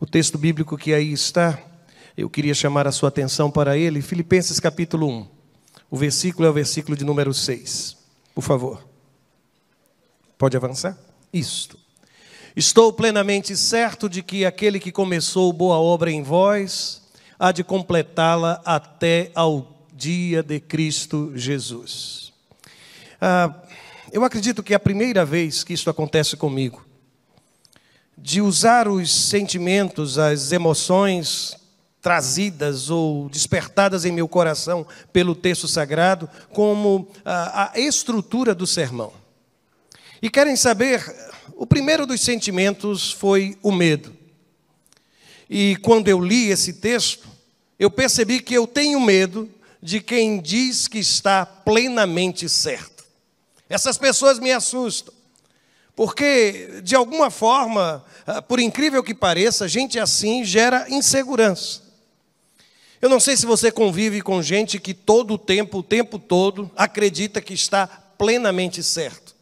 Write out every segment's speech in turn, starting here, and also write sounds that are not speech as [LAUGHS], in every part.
O texto bíblico que aí está, eu queria chamar a sua atenção para ele, Filipenses capítulo 1. O versículo é o versículo de número 6. Por favor. Pode avançar? Isto. Estou plenamente certo de que aquele que começou boa obra em vós há de completá-la até ao dia de Cristo Jesus. Ah, eu acredito que é a primeira vez que isso acontece comigo de usar os sentimentos, as emoções trazidas ou despertadas em meu coração pelo texto sagrado como a, a estrutura do sermão. E querem saber, o primeiro dos sentimentos foi o medo. E quando eu li esse texto, eu percebi que eu tenho medo de quem diz que está plenamente certo. Essas pessoas me assustam. Porque, de alguma forma, ah, por incrível que pareça, gente assim gera insegurança. Eu não sei se você convive com gente que todo o tempo, o tempo todo, acredita que está plenamente certo.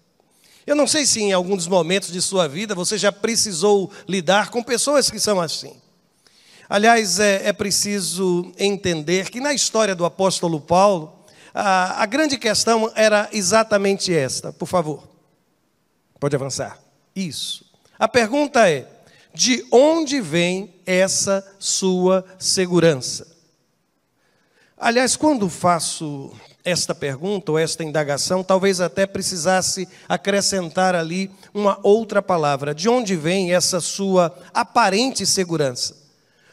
Eu não sei se em alguns momentos de sua vida você já precisou lidar com pessoas que são assim. Aliás, é, é preciso entender que na história do apóstolo Paulo, a, a grande questão era exatamente esta. Por favor. Pode avançar. Isso. A pergunta é: de onde vem essa sua segurança? Aliás, quando faço esta pergunta ou esta indagação, talvez até precisasse acrescentar ali uma outra palavra. De onde vem essa sua aparente segurança?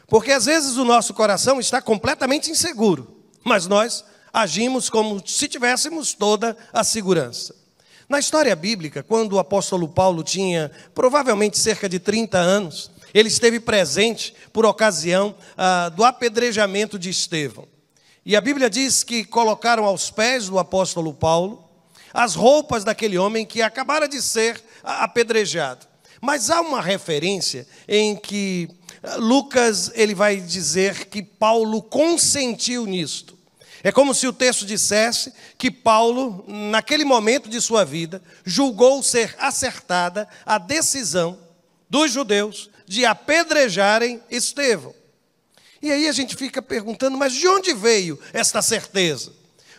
Porque às vezes o nosso coração está completamente inseguro, mas nós agimos como se tivéssemos toda a segurança. Na história bíblica, quando o apóstolo Paulo tinha provavelmente cerca de 30 anos, ele esteve presente por ocasião ah, do apedrejamento de Estevão. E a Bíblia diz que colocaram aos pés do apóstolo Paulo as roupas daquele homem que acabara de ser ah, apedrejado. Mas há uma referência em que ah, Lucas ele vai dizer que Paulo consentiu nisto. É como se o texto dissesse que Paulo, naquele momento de sua vida, julgou ser acertada a decisão dos judeus de apedrejarem Estevão. E aí a gente fica perguntando, mas de onde veio esta certeza?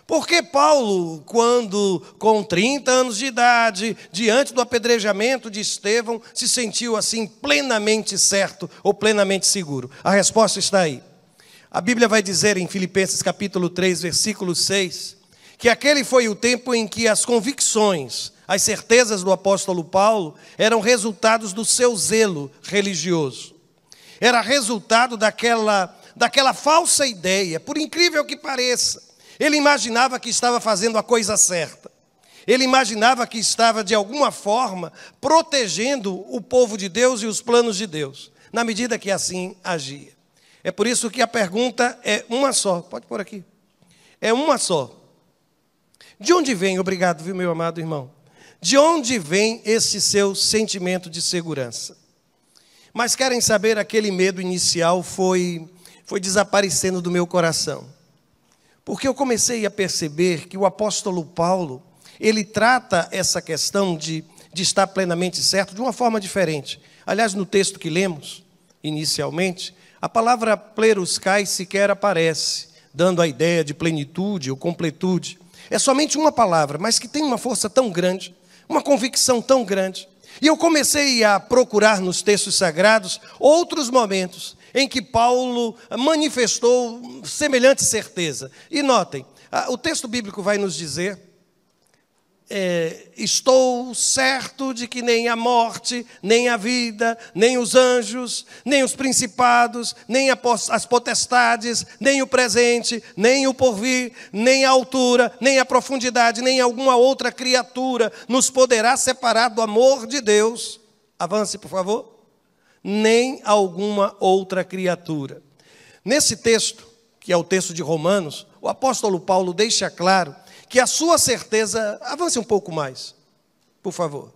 Porque Paulo, quando com 30 anos de idade, diante do apedrejamento de Estevão, se sentiu assim plenamente certo ou plenamente seguro? A resposta está aí. A Bíblia vai dizer em Filipenses capítulo 3, versículo 6, que aquele foi o tempo em que as convicções, as certezas do apóstolo Paulo eram resultados do seu zelo religioso. Era resultado daquela daquela falsa ideia, por incrível que pareça. Ele imaginava que estava fazendo a coisa certa. Ele imaginava que estava, de alguma forma, protegendo o povo de Deus e os planos de Deus, na medida que assim agia. É por isso que a pergunta é uma só. Pode pôr aqui. É uma só. De onde vem, obrigado, viu, meu amado irmão? De onde vem esse seu sentimento de segurança? Mas querem saber, aquele medo inicial foi, foi desaparecendo do meu coração. Porque eu comecei a perceber que o apóstolo Paulo, ele trata essa questão de, de estar plenamente certo de uma forma diferente. Aliás, no texto que lemos, inicialmente, a palavra pleruscai sequer aparece, dando a ideia de plenitude ou completude. É somente uma palavra, mas que tem uma força tão grande, uma convicção tão grande. E eu comecei a procurar nos textos sagrados outros momentos em que Paulo manifestou semelhante certeza. E notem, o texto bíblico vai nos dizer é, estou certo de que nem a morte, nem a vida, nem os anjos, nem os principados, nem as potestades, nem o presente, nem o porvir, nem a altura, nem a profundidade, nem alguma outra criatura nos poderá separar do amor de Deus. Avance, por favor. Nem alguma outra criatura. Nesse texto, que é o texto de Romanos, o apóstolo Paulo deixa claro que a sua certeza, avance um pouco mais, por favor,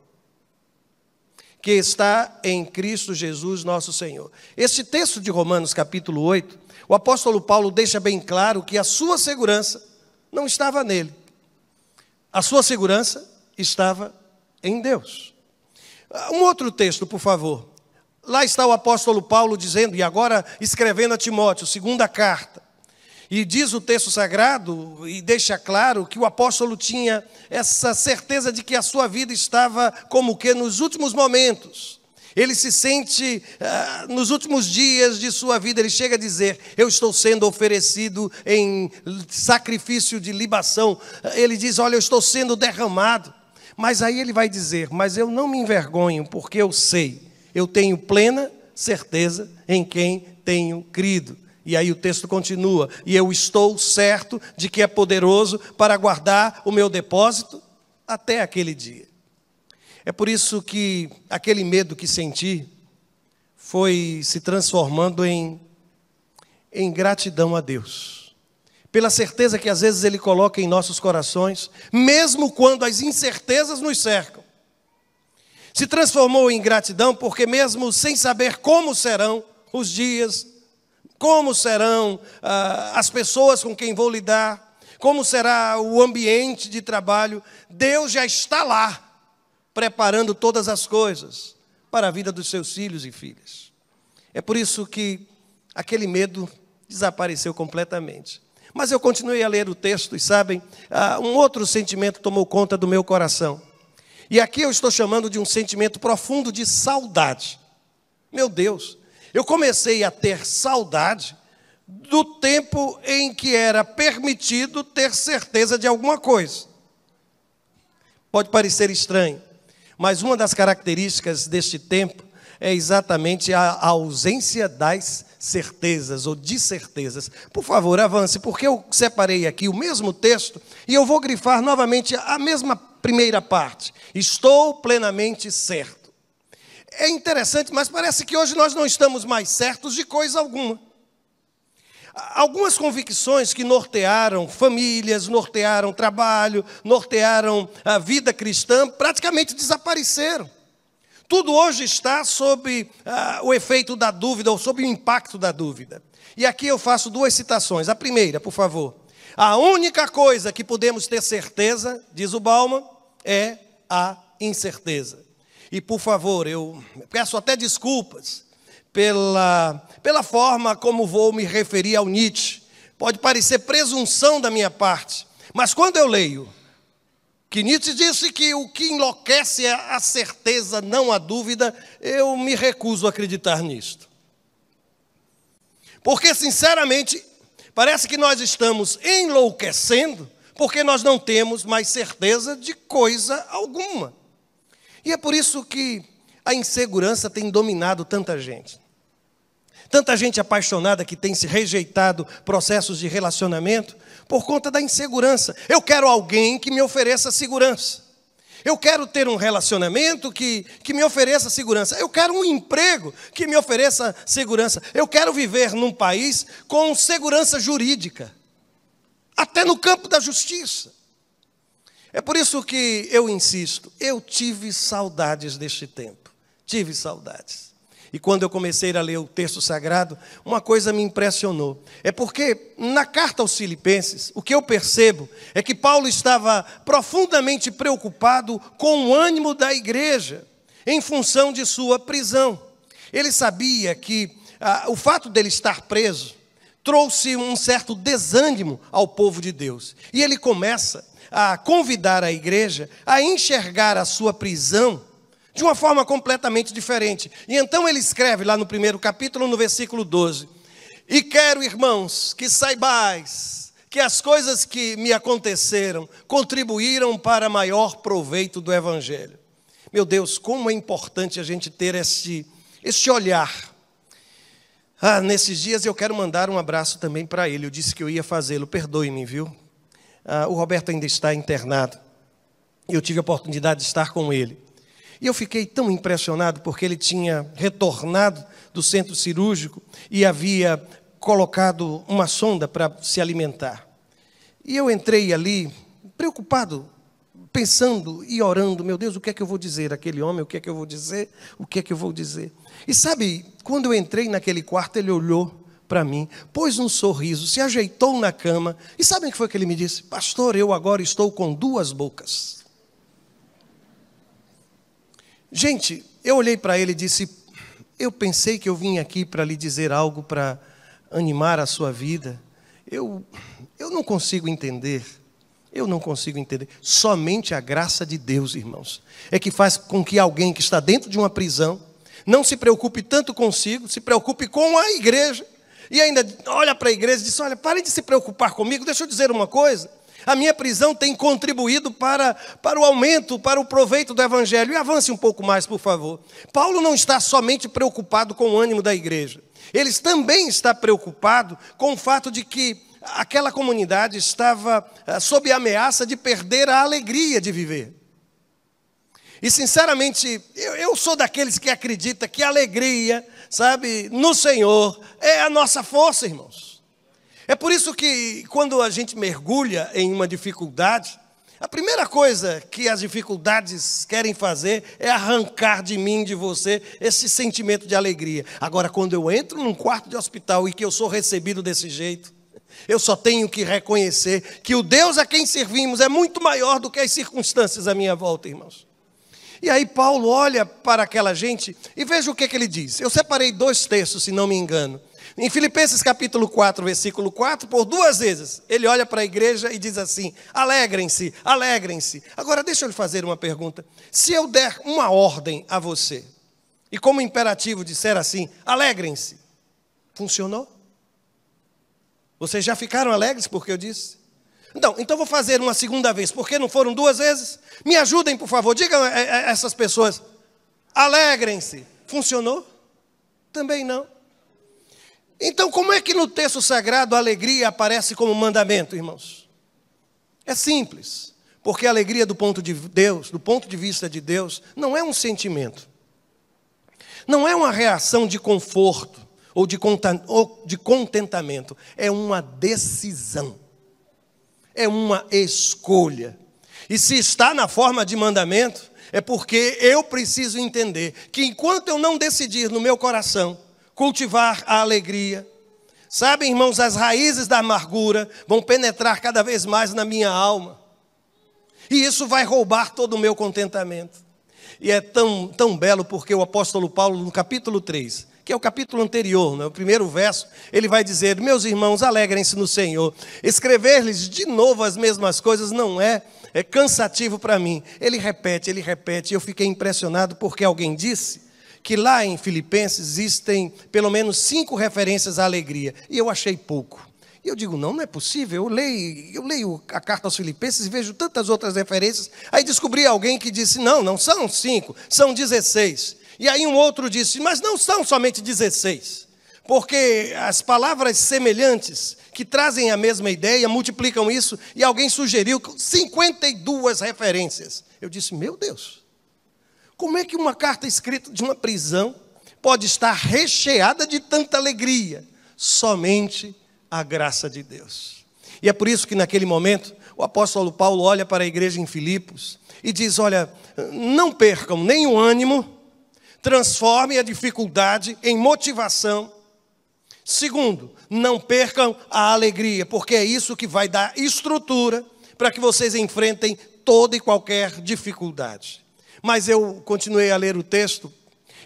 que está em Cristo Jesus, nosso Senhor. Este texto de Romanos, capítulo 8, o apóstolo Paulo deixa bem claro que a sua segurança não estava nele, a sua segurança estava em Deus. Um outro texto, por favor. Lá está o apóstolo Paulo dizendo, e agora escrevendo a Timóteo, segunda carta. E diz o texto sagrado, e deixa claro, que o apóstolo tinha essa certeza de que a sua vida estava como que nos últimos momentos. Ele se sente, ah, nos últimos dias de sua vida, ele chega a dizer: Eu estou sendo oferecido em sacrifício de libação. Ele diz: Olha, eu estou sendo derramado. Mas aí ele vai dizer: Mas eu não me envergonho, porque eu sei, eu tenho plena certeza em quem tenho crido. E aí o texto continua: E eu estou certo de que é poderoso para guardar o meu depósito até aquele dia. É por isso que aquele medo que senti foi se transformando em, em gratidão a Deus. Pela certeza que às vezes Ele coloca em nossos corações, mesmo quando as incertezas nos cercam. Se transformou em gratidão, porque mesmo sem saber como serão os dias como serão uh, as pessoas com quem vou lidar, como será o ambiente de trabalho. Deus já está lá, preparando todas as coisas para a vida dos seus filhos e filhas. É por isso que aquele medo desapareceu completamente. Mas eu continuei a ler o texto e, sabem, uh, um outro sentimento tomou conta do meu coração. E aqui eu estou chamando de um sentimento profundo de saudade. Meu Deus, eu comecei a ter saudade do tempo em que era permitido ter certeza de alguma coisa. Pode parecer estranho, mas uma das características deste tempo é exatamente a ausência das certezas ou de certezas. Por favor, avance, porque eu separei aqui o mesmo texto e eu vou grifar novamente a mesma primeira parte. Estou plenamente certo. É interessante, mas parece que hoje nós não estamos mais certos de coisa alguma. Algumas convicções que nortearam famílias, nortearam trabalho, nortearam a vida cristã, praticamente desapareceram. Tudo hoje está sob ah, o efeito da dúvida ou sob o impacto da dúvida. E aqui eu faço duas citações. A primeira, por favor. A única coisa que podemos ter certeza, diz o Bauman, é a incerteza. E por favor, eu peço até desculpas pela, pela forma como vou me referir ao Nietzsche. Pode parecer presunção da minha parte, mas quando eu leio que Nietzsche disse que o que enlouquece é a certeza, não a dúvida, eu me recuso a acreditar nisto. Porque, sinceramente, parece que nós estamos enlouquecendo porque nós não temos mais certeza de coisa alguma. E é por isso que a insegurança tem dominado tanta gente. Tanta gente apaixonada que tem se rejeitado processos de relacionamento por conta da insegurança. Eu quero alguém que me ofereça segurança. Eu quero ter um relacionamento que, que me ofereça segurança. Eu quero um emprego que me ofereça segurança. Eu quero viver num país com segurança jurídica, até no campo da justiça. É por isso que eu insisto, eu tive saudades deste tempo. Tive saudades. E quando eu comecei a ler o texto sagrado, uma coisa me impressionou. É porque na carta aos Filipenses, o que eu percebo é que Paulo estava profundamente preocupado com o ânimo da igreja em função de sua prisão. Ele sabia que ah, o fato dele estar preso trouxe um certo desânimo ao povo de Deus. E ele começa a convidar a igreja a enxergar a sua prisão de uma forma completamente diferente. E então ele escreve lá no primeiro capítulo, no versículo 12: E quero, irmãos, que saibais que as coisas que me aconteceram contribuíram para maior proveito do Evangelho. Meu Deus, como é importante a gente ter este, esse olhar. Ah, nesses dias eu quero mandar um abraço também para ele. Eu disse que eu ia fazê-lo, perdoe-me, viu? Uh, o Roberto ainda está internado. Eu tive a oportunidade de estar com ele. E eu fiquei tão impressionado porque ele tinha retornado do centro cirúrgico e havia colocado uma sonda para se alimentar. E eu entrei ali preocupado, pensando e orando, meu Deus, o que é que eu vou dizer aquele homem? O que é que eu vou dizer? O que é que eu vou dizer? E sabe, quando eu entrei naquele quarto, ele olhou para mim, pôs um sorriso, se ajeitou na cama. E sabem o que foi que ele me disse? Pastor, eu agora estou com duas bocas. Gente, eu olhei para ele e disse: Eu pensei que eu vim aqui para lhe dizer algo para animar a sua vida. Eu, eu não consigo entender. Eu não consigo entender. Somente a graça de Deus, irmãos, é que faz com que alguém que está dentro de uma prisão não se preocupe tanto consigo, se preocupe com a igreja e ainda olha para a igreja e diz: Olha, parem de se preocupar comigo, deixa eu dizer uma coisa. A minha prisão tem contribuído para, para o aumento, para o proveito do Evangelho. E avance um pouco mais, por favor. Paulo não está somente preocupado com o ânimo da igreja, ele também está preocupado com o fato de que aquela comunidade estava ah, sob a ameaça de perder a alegria de viver. E sinceramente, eu, eu sou daqueles que acredita que alegria, sabe, no Senhor, é a nossa força, irmãos. É por isso que quando a gente mergulha em uma dificuldade, a primeira coisa que as dificuldades querem fazer é arrancar de mim, de você, esse sentimento de alegria. Agora, quando eu entro num quarto de hospital e que eu sou recebido desse jeito, eu só tenho que reconhecer que o Deus a quem servimos é muito maior do que as circunstâncias à minha volta, irmãos. E aí Paulo olha para aquela gente e veja o que, é que ele diz. Eu separei dois textos, se não me engano. Em Filipenses capítulo 4, versículo 4, por duas vezes, ele olha para a igreja e diz assim: alegrem-se, alegrem-se. Agora, deixa eu lhe fazer uma pergunta. Se eu der uma ordem a você, e como imperativo disser assim: alegrem-se, funcionou? Vocês já ficaram alegres porque eu disse? Então, então vou fazer uma segunda vez, porque não foram duas vezes? Me ajudem, por favor, digam a essas pessoas, alegrem-se. Funcionou? Também não. Então, como é que no texto sagrado a alegria aparece como mandamento, irmãos? É simples, porque a alegria do ponto de Deus, do ponto de vista de Deus, não é um sentimento. Não é uma reação de conforto ou de contentamento, é uma decisão é uma escolha. E se está na forma de mandamento, é porque eu preciso entender que enquanto eu não decidir no meu coração cultivar a alegria, sabem, irmãos, as raízes da amargura vão penetrar cada vez mais na minha alma. E isso vai roubar todo o meu contentamento. E é tão, tão belo porque o apóstolo Paulo, no capítulo 3, que é o capítulo anterior, né? o primeiro verso, ele vai dizer: Meus irmãos, alegrem-se no Senhor. Escrever-lhes de novo as mesmas coisas não é, é cansativo para mim. Ele repete, ele repete. e Eu fiquei impressionado porque alguém disse que lá em Filipenses existem pelo menos cinco referências à alegria, e eu achei pouco. E eu digo, não, não é possível. Eu leio, eu leio a carta aos Filipenses e vejo tantas outras referências. Aí descobri alguém que disse: não, não são cinco, são dezesseis. E aí um outro disse: Mas não são somente 16, porque as palavras semelhantes, que trazem a mesma ideia, multiplicam isso, e alguém sugeriu 52 referências. Eu disse: Meu Deus, como é que uma carta escrita de uma prisão pode estar recheada de tanta alegria? Somente a graça de Deus. E é por isso que naquele momento o apóstolo Paulo olha para a igreja em Filipos e diz: Olha, não percam nem o ânimo, Transforme a dificuldade em motivação. Segundo, não percam a alegria, porque é isso que vai dar estrutura para que vocês enfrentem toda e qualquer dificuldade. Mas eu continuei a ler o texto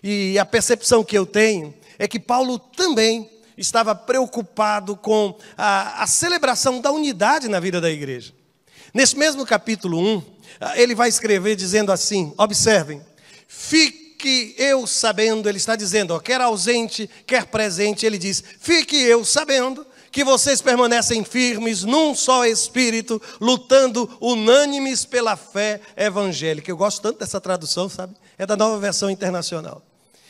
e a percepção que eu tenho é que Paulo também estava preocupado com a, a celebração da unidade na vida da igreja. Nesse mesmo capítulo 1, ele vai escrever dizendo assim: observem, fique Fique eu sabendo, ele está dizendo, ó, quer ausente, quer presente, ele diz: fique eu sabendo que vocês permanecem firmes num só espírito, lutando unânimes pela fé evangélica. Eu gosto tanto dessa tradução, sabe? É da nova versão internacional.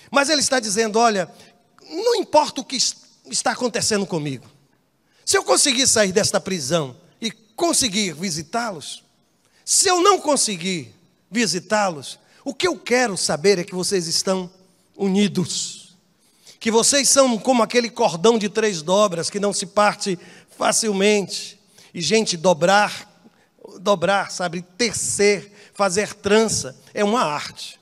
Mas ele está dizendo: olha, não importa o que está acontecendo comigo, se eu conseguir sair desta prisão e conseguir visitá-los, se eu não conseguir visitá-los, o que eu quero saber é que vocês estão unidos, que vocês são como aquele cordão de três dobras que não se parte facilmente. E, gente, dobrar, dobrar, sabe, tecer, fazer trança, é uma arte.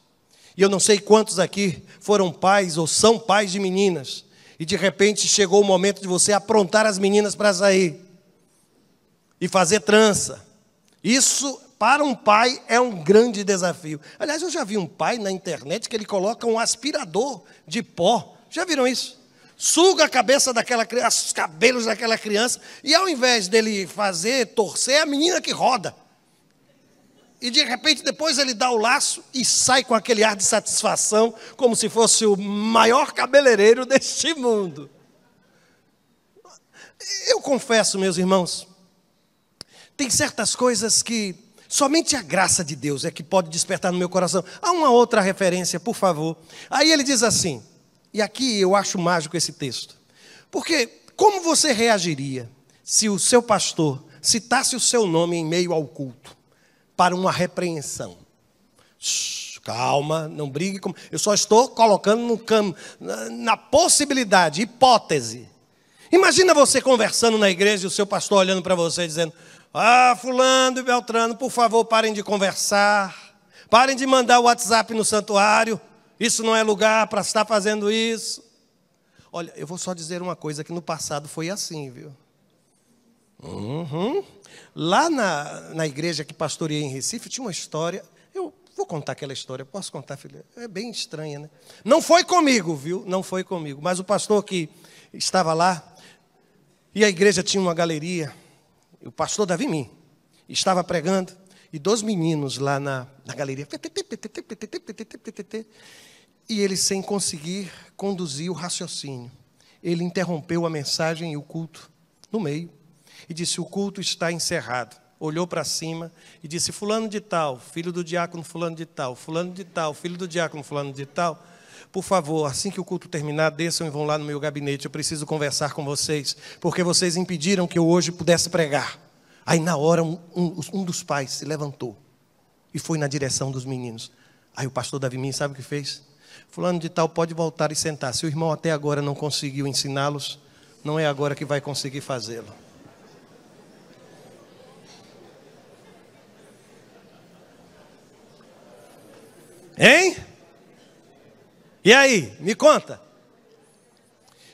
E eu não sei quantos aqui foram pais ou são pais de meninas, e de repente chegou o momento de você aprontar as meninas para sair e fazer trança. Isso para um pai é um grande desafio. Aliás, eu já vi um pai na internet que ele coloca um aspirador de pó. Já viram isso? Suga a cabeça daquela criança, os cabelos daquela criança, e ao invés dele fazer, torcer, é a menina que roda. E de repente depois ele dá o laço e sai com aquele ar de satisfação, como se fosse o maior cabeleireiro deste mundo. Eu confesso, meus irmãos, tem certas coisas que Somente a graça de Deus é que pode despertar no meu coração. Há uma outra referência, por favor. Aí ele diz assim, e aqui eu acho mágico esse texto. Porque como você reagiria se o seu pastor citasse o seu nome em meio ao culto para uma repreensão? calma, não brigue com. Eu só estou colocando no cam... na possibilidade, hipótese. Imagina você conversando na igreja e o seu pastor olhando para você dizendo: ah, fulano e Beltrano, por favor, parem de conversar. Parem de mandar o WhatsApp no santuário. Isso não é lugar para estar fazendo isso. Olha, eu vou só dizer uma coisa que no passado foi assim, viu? Uhum. Lá na, na igreja que pastoreia em Recife, tinha uma história. Eu vou contar aquela história. Posso contar, filha? É bem estranha, né? Não foi comigo, viu? Não foi comigo. Mas o pastor que estava lá, e a igreja tinha uma galeria o pastor Davi Mim estava pregando e dois meninos lá na, na galeria. E ele, sem conseguir conduzir o raciocínio, ele interrompeu a mensagem e o culto no meio e disse: O culto está encerrado. Olhou para cima e disse: Fulano de Tal, filho do diácono Fulano de Tal, Fulano de Tal, filho do diácono Fulano de Tal, por favor, assim que o culto terminar, desçam e vão lá no meu gabinete. Eu preciso conversar com vocês, porque vocês impediram que eu hoje pudesse pregar. Aí, na hora, um, um, um dos pais se levantou e foi na direção dos meninos. Aí, o pastor Davi Min, sabe o que fez? Fulano de Tal pode voltar e sentar. Se o irmão até agora não conseguiu ensiná-los, não é agora que vai conseguir fazê-lo. Hein? E aí, me conta.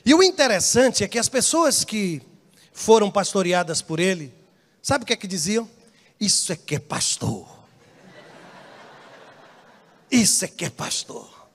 E o interessante é que as pessoas que foram pastoreadas por ele, sabe o que é que diziam? Isso é que é pastor. Isso é que é pastor.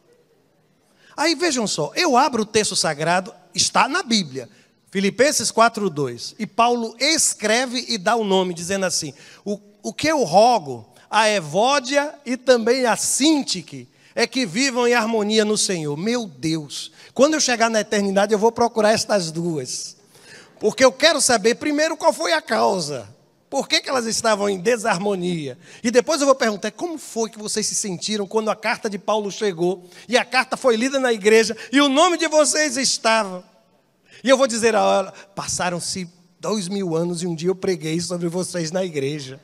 Aí vejam só, eu abro o texto sagrado, está na Bíblia, Filipenses 4:2, e Paulo escreve e dá o nome dizendo assim: o, o que eu rogo a Evódia e também a Sintique, é que vivam em harmonia no Senhor. Meu Deus, quando eu chegar na eternidade, eu vou procurar estas duas. Porque eu quero saber, primeiro, qual foi a causa. Por que, que elas estavam em desarmonia? E depois eu vou perguntar como foi que vocês se sentiram quando a carta de Paulo chegou e a carta foi lida na igreja e o nome de vocês estava. E eu vou dizer a ela: passaram-se dois mil anos e um dia eu preguei sobre vocês na igreja.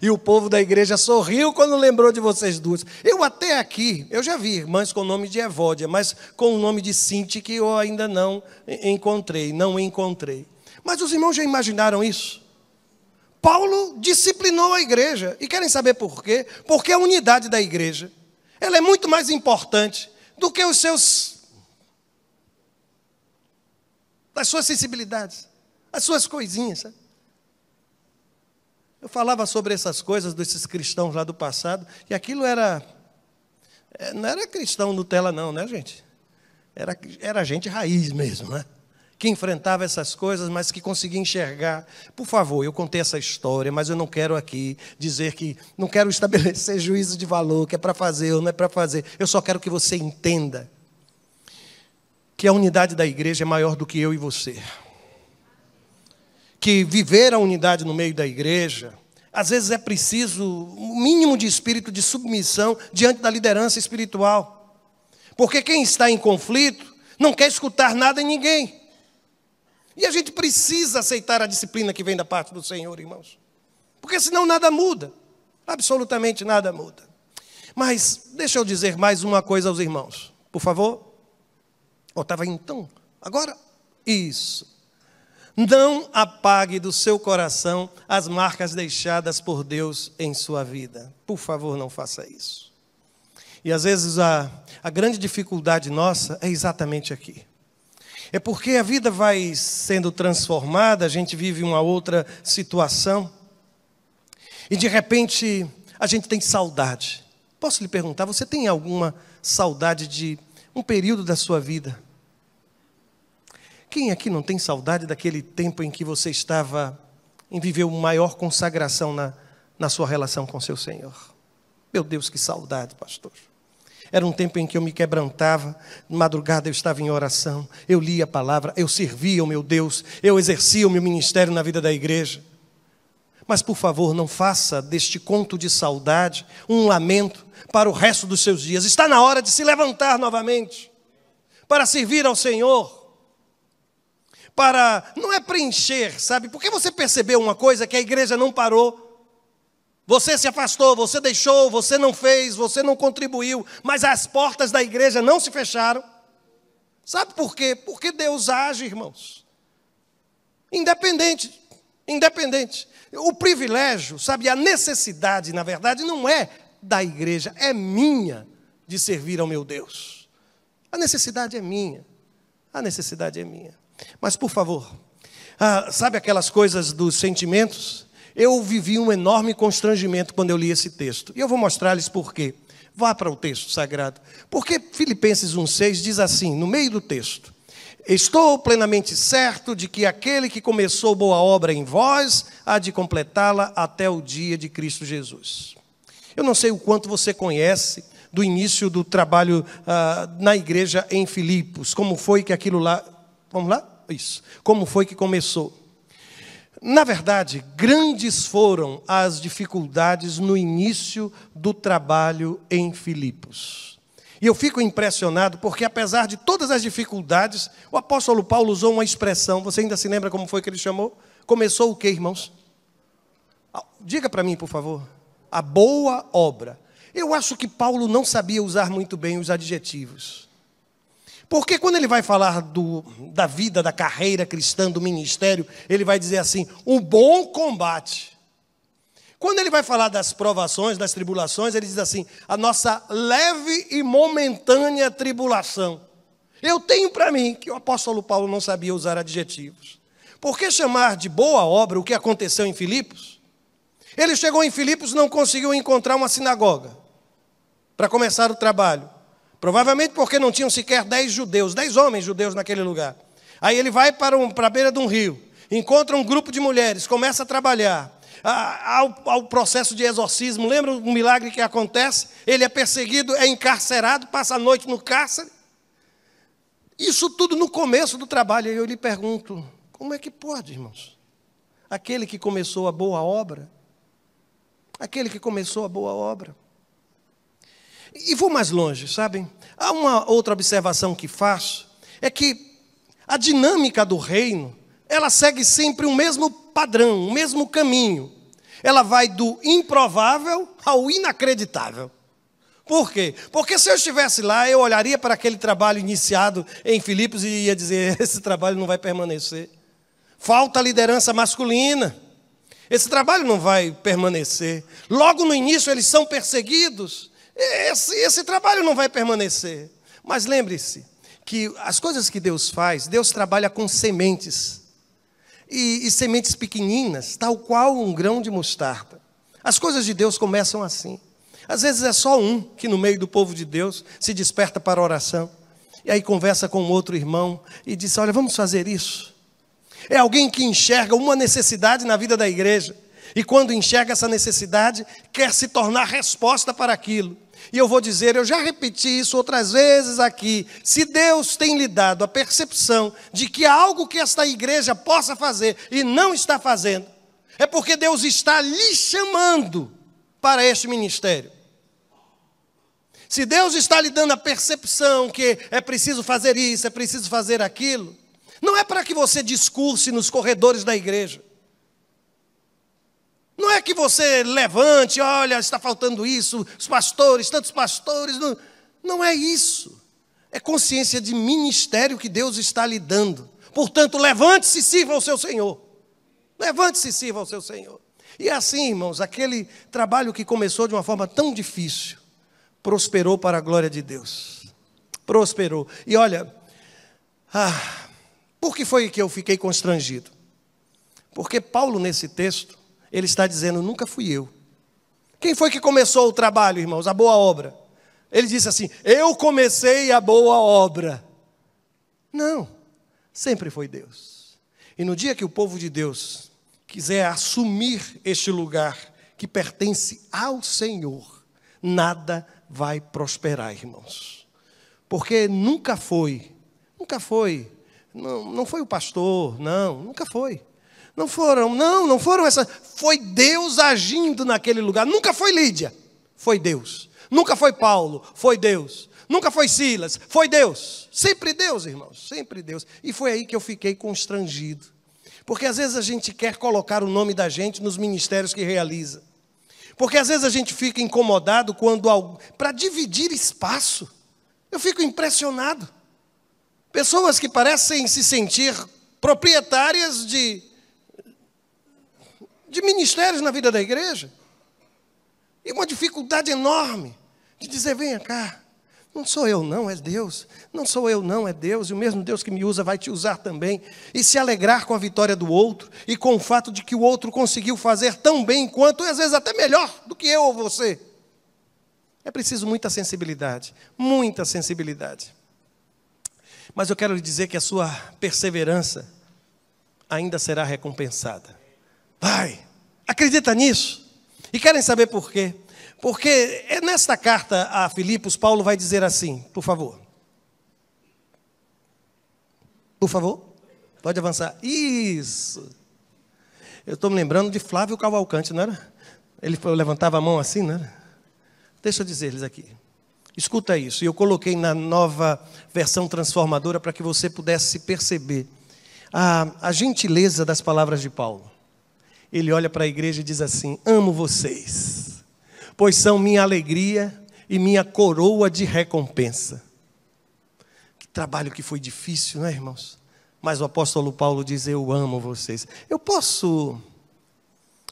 E o povo da igreja sorriu quando lembrou de vocês duas. Eu até aqui, eu já vi irmãs com o nome de Evódia, mas com o nome de Cinti que eu ainda não encontrei, não encontrei. Mas os irmãos já imaginaram isso? Paulo disciplinou a igreja. E querem saber por quê? Porque a unidade da igreja, ela é muito mais importante do que os seus as suas sensibilidades, as suas coisinhas, sabe? Eu falava sobre essas coisas desses cristãos lá do passado, e aquilo era. Eh, não era cristão Nutella, não, né, gente? Era, era gente raiz mesmo, né? Que enfrentava essas coisas, mas que conseguia enxergar. Por favor, eu contei essa história, mas eu não quero aqui dizer que. Não quero estabelecer [LAUGHS] juízo de valor, que é para fazer ou não é para fazer. Eu só quero que você entenda que a unidade da igreja é maior do que eu e você que viver a unidade no meio da igreja, às vezes é preciso um mínimo de espírito de submissão diante da liderança espiritual. Porque quem está em conflito não quer escutar nada em ninguém. E a gente precisa aceitar a disciplina que vem da parte do Senhor, irmãos. Porque senão nada muda. Absolutamente nada muda. Mas deixa eu dizer mais uma coisa aos irmãos, por favor. Oh, estava então. Agora, isso. Não apague do seu coração as marcas deixadas por Deus em sua vida. Por favor, não faça isso. E às vezes a, a grande dificuldade nossa é exatamente aqui. É porque a vida vai sendo transformada, a gente vive uma outra situação. E de repente a gente tem saudade. Posso lhe perguntar, você tem alguma saudade de um período da sua vida? Quem aqui não tem saudade daquele tempo em que você estava em viver uma maior consagração na, na sua relação com seu Senhor? Meu Deus, que saudade, pastor. Era um tempo em que eu me quebrantava, madrugada eu estava em oração, eu lia a palavra, eu servia o meu Deus, eu exercia o meu ministério na vida da igreja. Mas, por favor, não faça deste conto de saudade um lamento para o resto dos seus dias. Está na hora de se levantar novamente para servir ao Senhor para. Não é preencher, sabe? Porque você percebeu uma coisa que a igreja não parou. Você se afastou, você deixou, você não fez, você não contribuiu, mas as portas da igreja não se fecharam. Sabe por quê? Porque Deus age, irmãos. Independente, independente. O privilégio, sabe, a necessidade, na verdade, não é da igreja, é minha de servir ao meu Deus. A necessidade é minha. A necessidade é minha. Mas por favor, ah, sabe aquelas coisas dos sentimentos? Eu vivi um enorme constrangimento quando eu li esse texto. E eu vou mostrar-lhes por quê. Vá para o texto sagrado. Porque Filipenses 1,6 diz assim, no meio do texto: Estou plenamente certo de que aquele que começou boa obra em vós há de completá-la até o dia de Cristo Jesus. Eu não sei o quanto você conhece do início do trabalho ah, na igreja em Filipos, como foi que aquilo lá Vamos lá? Isso. Como foi que começou? Na verdade, grandes foram as dificuldades no início do trabalho em Filipos. E eu fico impressionado porque, apesar de todas as dificuldades, o apóstolo Paulo usou uma expressão. Você ainda se lembra como foi que ele chamou? Começou o que, irmãos? Ah, diga para mim, por favor. A boa obra. Eu acho que Paulo não sabia usar muito bem os adjetivos. Porque quando ele vai falar do, da vida, da carreira cristã, do ministério, ele vai dizer assim: o um bom combate. Quando ele vai falar das provações, das tribulações, ele diz assim: a nossa leve e momentânea tribulação. Eu tenho para mim que o apóstolo Paulo não sabia usar adjetivos. Por que chamar de boa obra o que aconteceu em Filipos? Ele chegou em Filipos, não conseguiu encontrar uma sinagoga para começar o trabalho. Provavelmente porque não tinham sequer dez judeus, dez homens judeus naquele lugar. Aí ele vai para, um, para a beira de um rio, encontra um grupo de mulheres, começa a trabalhar. Ao, ao processo de exorcismo, lembra o milagre que acontece? Ele é perseguido, é encarcerado, passa a noite no cárcere. Isso tudo no começo do trabalho. E eu lhe pergunto: como é que pode, irmãos? Aquele que começou a boa obra, aquele que começou a boa obra, e vou mais longe, sabem? Há uma outra observação que faço, é que a dinâmica do reino, ela segue sempre o mesmo padrão, o mesmo caminho. Ela vai do improvável ao inacreditável. Por quê? Porque se eu estivesse lá, eu olharia para aquele trabalho iniciado em Filipos e ia dizer: [LAUGHS] esse trabalho não vai permanecer. Falta liderança masculina. Esse trabalho não vai permanecer. Logo no início, eles são perseguidos. É, esse, esse trabalho não vai permanecer. Mas lembre-se que as coisas que Deus faz, Deus trabalha com sementes. E, e sementes pequeninas, tal qual um grão de mostarda. As coisas de Deus começam assim. Às vezes é só um que no meio do povo de Deus se desperta para a oração. E aí conversa com outro irmão e diz: Olha, vamos fazer isso. É alguém que enxerga uma necessidade na vida da igreja. E quando enxerga essa necessidade, quer se tornar resposta para aquilo. E eu vou dizer, eu já repeti isso outras vezes aqui. Se Deus tem lhe dado a percepção de que há algo que esta igreja possa fazer e não está fazendo, é porque Deus está lhe chamando para este ministério. Se Deus está lhe dando a percepção que é preciso fazer isso, é preciso fazer aquilo, não é para que você discurse nos corredores da igreja. Não é que você levante, olha, está faltando isso, os pastores, tantos pastores. Não, não é isso. É consciência de ministério que Deus está lhe dando. Portanto, levante-se e sirva ao seu Senhor. Levante-se e sirva ao seu Senhor. E assim, irmãos, aquele trabalho que começou de uma forma tão difícil, prosperou para a glória de Deus. Prosperou. E olha, ah, por que foi que eu fiquei constrangido? Porque Paulo, nesse texto, ele está dizendo: nunca fui eu. Quem foi que começou o trabalho, irmãos, a boa obra? Ele disse assim: eu comecei a boa obra. Não, sempre foi Deus. E no dia que o povo de Deus quiser assumir este lugar que pertence ao Senhor, nada vai prosperar, irmãos. Porque nunca foi, nunca foi, não, não foi o pastor, não, nunca foi. Não foram, não, não foram essas. Foi Deus agindo naquele lugar. Nunca foi Lídia, foi Deus. Nunca foi Paulo, foi Deus. Nunca foi Silas, foi Deus. Sempre Deus, irmãos, sempre Deus. E foi aí que eu fiquei constrangido. Porque às vezes a gente quer colocar o nome da gente nos ministérios que realiza. Porque às vezes a gente fica incomodado quando para dividir espaço. Eu fico impressionado. Pessoas que parecem se sentir proprietárias de de ministérios na vida da igreja. E uma dificuldade enorme de dizer: venha cá, não sou eu, não, é Deus. Não sou eu, não, é Deus. E o mesmo Deus que me usa vai te usar também. E se alegrar com a vitória do outro e com o fato de que o outro conseguiu fazer tão bem quanto, e às vezes até melhor do que eu ou você. É preciso muita sensibilidade, muita sensibilidade. Mas eu quero lhe dizer que a sua perseverança ainda será recompensada. Vai, Acredita nisso? E querem saber por quê? Porque é nesta carta a Filipos, Paulo vai dizer assim, por favor. Por favor, pode avançar. Isso. Eu estou me lembrando de Flávio Cavalcante, não era? Ele levantava a mão assim, não era? Deixa eu dizer-lhes aqui. Escuta isso, e eu coloquei na nova versão transformadora para que você pudesse perceber a, a gentileza das palavras de Paulo ele olha para a igreja e diz assim: Amo vocês, pois são minha alegria e minha coroa de recompensa. Que trabalho que foi difícil, não é, irmãos? Mas o apóstolo Paulo diz: Eu amo vocês. Eu posso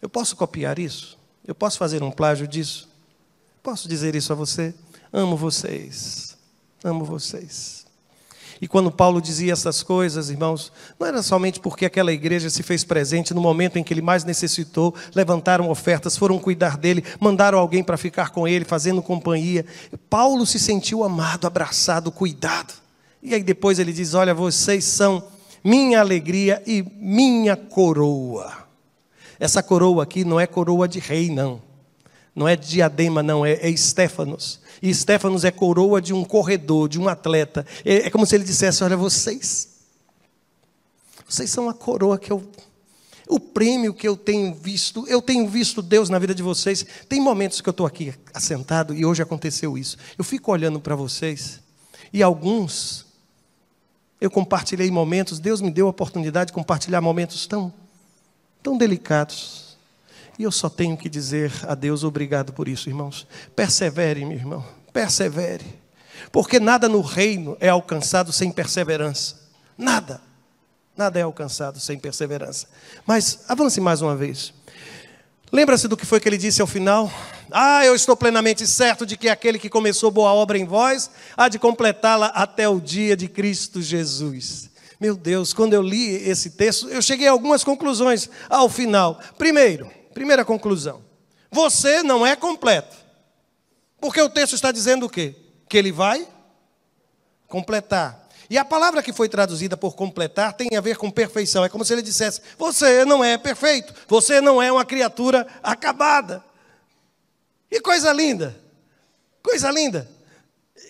eu posso copiar isso? Eu posso fazer um plágio disso? Posso dizer isso a você? Amo vocês. Amo vocês. E quando Paulo dizia essas coisas, irmãos, não era somente porque aquela igreja se fez presente no momento em que ele mais necessitou, levantaram ofertas, foram cuidar dele, mandaram alguém para ficar com ele, fazendo companhia. Paulo se sentiu amado, abraçado, cuidado. E aí depois ele diz: Olha, vocês são minha alegria e minha coroa. Essa coroa aqui não é coroa de rei, não. Não é diadema, não, é, é E Estéfanos é coroa de um corredor, de um atleta. É, é como se ele dissesse: Olha, vocês. Vocês são a coroa que eu. O prêmio que eu tenho visto, eu tenho visto Deus na vida de vocês. Tem momentos que eu estou aqui assentado e hoje aconteceu isso. Eu fico olhando para vocês e alguns eu compartilhei momentos, Deus me deu a oportunidade de compartilhar momentos tão, tão delicados, e eu só tenho que dizer a Deus obrigado por isso, irmãos. Persevere, meu irmão, persevere. Porque nada no reino é alcançado sem perseverança. Nada. Nada é alcançado sem perseverança. Mas avance mais uma vez. Lembra-se do que foi que ele disse ao final? Ah, eu estou plenamente certo de que aquele que começou boa obra em vós há de completá-la até o dia de Cristo Jesus. Meu Deus, quando eu li esse texto, eu cheguei a algumas conclusões ao final. Primeiro, Primeira conclusão: você não é completo. Porque o texto está dizendo o quê? Que ele vai completar. E a palavra que foi traduzida por completar tem a ver com perfeição. É como se ele dissesse: você não é perfeito, você não é uma criatura acabada. E coisa linda, coisa linda.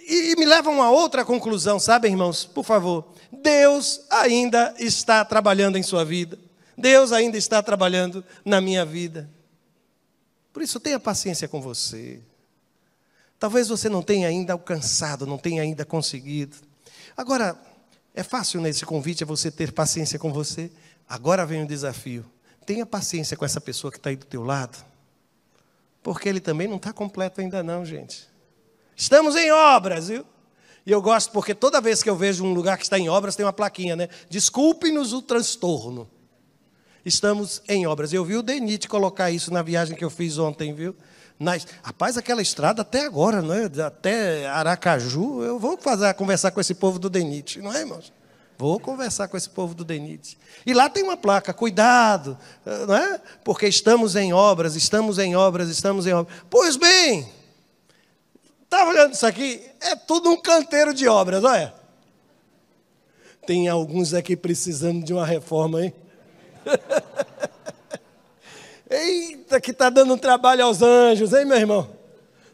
E, e me leva a uma outra conclusão, sabe, irmãos? Por favor, Deus ainda está trabalhando em sua vida. Deus ainda está trabalhando na minha vida. Por isso, tenha paciência com você. Talvez você não tenha ainda alcançado, não tenha ainda conseguido. Agora, é fácil nesse convite você ter paciência com você. Agora vem o desafio. Tenha paciência com essa pessoa que está aí do teu lado. Porque ele também não está completo ainda não, gente. Estamos em obras, viu? E eu gosto porque toda vez que eu vejo um lugar que está em obras, tem uma plaquinha, né? Desculpe-nos o transtorno. Estamos em obras. Eu vi o Denite colocar isso na viagem que eu fiz ontem, viu? Nas... Rapaz, aquela estrada até agora, não é? até Aracaju, eu vou fazer, conversar com esse povo do Denite, não é, irmãos? Vou conversar com esse povo do Denite. E lá tem uma placa, cuidado, não é? Porque estamos em obras, estamos em obras, estamos em obras. Pois bem, estava olhando isso aqui, é tudo um canteiro de obras, olha. Tem alguns aqui precisando de uma reforma, hein? [LAUGHS] Eita, que está dando um trabalho aos anjos, hein, meu irmão?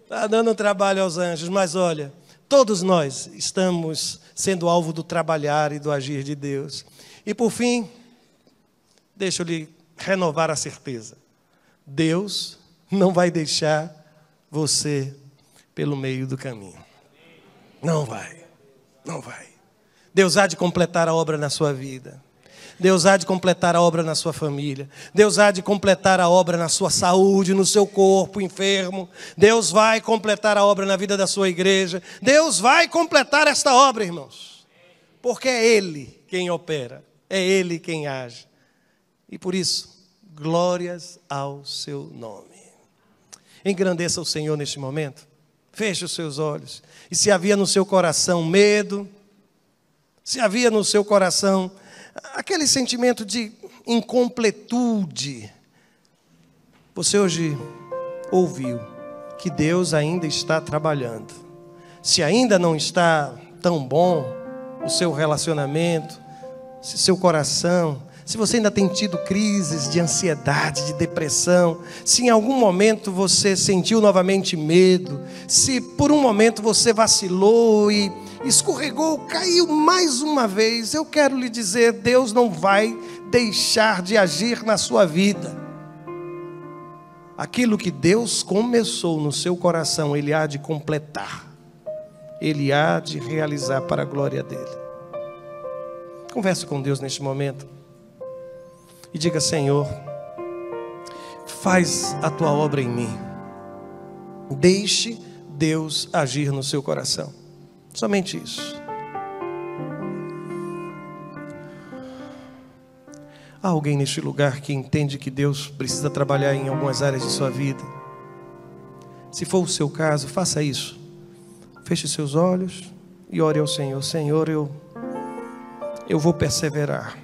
Está dando um trabalho aos anjos, mas olha, todos nós estamos sendo alvo do trabalhar e do agir de Deus. E por fim, deixa eu lhe renovar a certeza: Deus não vai deixar você pelo meio do caminho. Não vai, não vai. Deus há de completar a obra na sua vida. Deus há de completar a obra na sua família. Deus há de completar a obra na sua saúde, no seu corpo enfermo. Deus vai completar a obra na vida da sua igreja. Deus vai completar esta obra, irmãos. Porque é Ele quem opera, é Ele quem age. E por isso, glórias ao seu nome. Engrandeça o Senhor neste momento. Feche os seus olhos. E se havia no seu coração medo, se havia no seu coração aquele sentimento de incompletude. Você hoje ouviu que Deus ainda está trabalhando. Se ainda não está tão bom o seu relacionamento, se seu coração, se você ainda tem tido crises de ansiedade, de depressão, se em algum momento você sentiu novamente medo, se por um momento você vacilou e escorregou, caiu mais uma vez, eu quero lhe dizer: Deus não vai deixar de agir na sua vida. Aquilo que Deus começou no seu coração, Ele há de completar, Ele há de realizar para a glória dEle. Converse com Deus neste momento e diga: Senhor, faz a tua obra em mim. Deixe Deus agir no seu coração. Somente isso. Há alguém neste lugar que entende que Deus precisa trabalhar em algumas áreas de sua vida. Se for o seu caso, faça isso. Feche seus olhos e ore ao Senhor. Senhor, eu eu vou perseverar.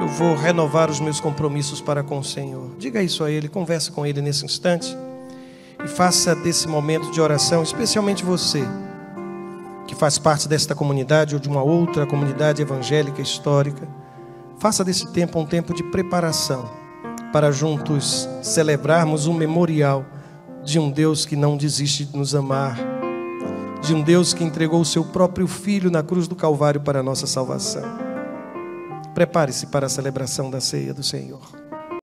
Eu vou renovar os meus compromissos para com o Senhor. Diga isso a ele, converse com ele nesse instante e faça desse momento de oração, especialmente você que faz parte desta comunidade ou de uma outra comunidade evangélica histórica, faça desse tempo um tempo de preparação para juntos celebrarmos um memorial de um Deus que não desiste de nos amar, de um Deus que entregou o seu próprio filho na cruz do Calvário para a nossa salvação. Prepare-se para a celebração da ceia do Senhor.